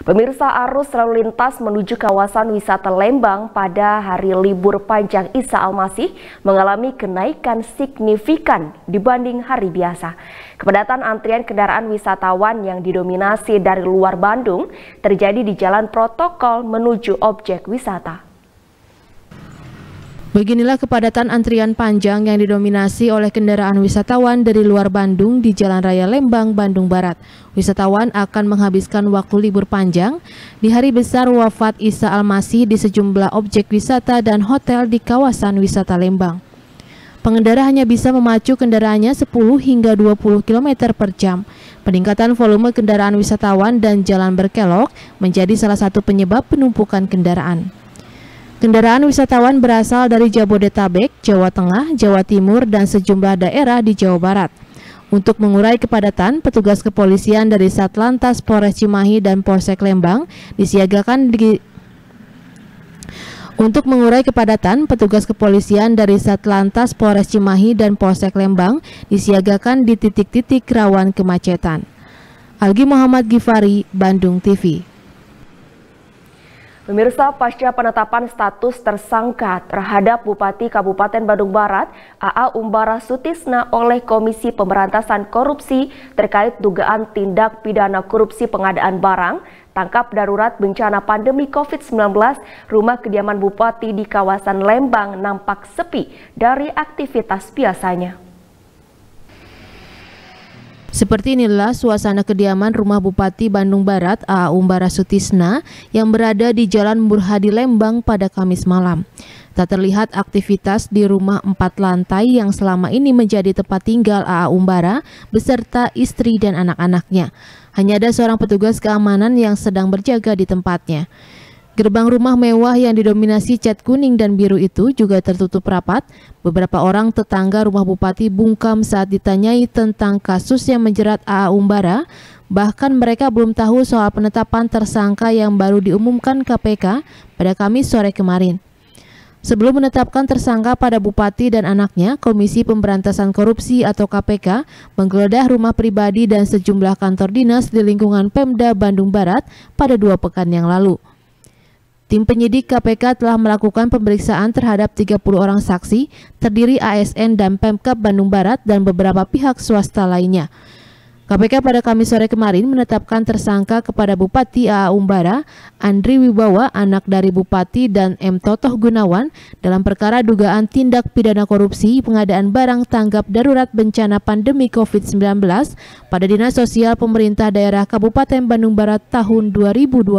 Pemirsa arus lalu lintas menuju kawasan wisata Lembang pada hari libur panjang Isa Almasih mengalami kenaikan signifikan dibanding hari biasa. Kepadatan antrian kendaraan wisatawan yang didominasi dari luar Bandung terjadi di jalan protokol menuju objek wisata. Beginilah kepadatan antrian panjang yang didominasi oleh kendaraan wisatawan dari luar Bandung di Jalan Raya Lembang, Bandung Barat. Wisatawan akan menghabiskan waktu libur panjang di hari besar wafat Isa Almasih di sejumlah objek wisata dan hotel di kawasan wisata Lembang. Pengendara hanya bisa memacu kendaraannya 10 hingga 20 km per jam. Peningkatan volume kendaraan wisatawan dan jalan berkelok menjadi salah satu penyebab penumpukan kendaraan. Kendaraan wisatawan berasal dari Jabodetabek, Jawa Tengah, Jawa Timur, dan sejumlah daerah di Jawa Barat. Untuk mengurai kepadatan, petugas kepolisian dari Satlantas Polres Cimahi dan Polsek Lembang disiagakan di untuk mengurai kepadatan, petugas kepolisian dari Satlantas Polres Cimahi dan Polsek Lembang disiagakan di titik-titik rawan kemacetan. Algi Muhammad Gifari, Bandung TV. Pemirsa, pasca penetapan status tersangka terhadap Bupati Kabupaten Bandung Barat, AA Umbara Sutisna oleh Komisi Pemberantasan Korupsi terkait dugaan tindak pidana korupsi pengadaan barang, tangkap darurat bencana pandemi COVID-19, rumah kediaman Bupati di kawasan Lembang nampak sepi dari aktivitas biasanya. Seperti inilah suasana kediaman rumah Bupati Bandung Barat A. Umbara Sutisna yang berada di Jalan Burhadi Lembang pada Kamis malam. Tak terlihat aktivitas di rumah empat lantai yang selama ini menjadi tempat tinggal Aa Umbara beserta istri dan anak-anaknya. Hanya ada seorang petugas keamanan yang sedang berjaga di tempatnya. Gerbang rumah mewah yang didominasi cat kuning dan biru itu juga tertutup rapat. Beberapa orang tetangga rumah Bupati bungkam saat ditanyai tentang kasus yang menjerat AA Umbara. Bahkan mereka belum tahu soal penetapan tersangka yang baru diumumkan KPK pada Kamis sore kemarin. Sebelum menetapkan tersangka pada bupati dan anaknya, Komisi Pemberantasan Korupsi atau KPK menggeledah rumah pribadi dan sejumlah kantor dinas di lingkungan Pemda Bandung Barat pada dua pekan yang lalu. Tim penyidik KPK telah melakukan pemeriksaan terhadap 30 orang saksi, terdiri ASN dan Pemkap Bandung Barat dan beberapa pihak swasta lainnya. KPK pada Kamis sore kemarin menetapkan tersangka kepada Bupati AA Umbara, Andri Wibawa, anak dari Bupati dan M. Totoh Gunawan dalam perkara dugaan tindak pidana korupsi pengadaan barang tanggap darurat bencana pandemi COVID-19 pada Dinas Sosial Pemerintah Daerah Kabupaten Bandung Barat tahun 2020.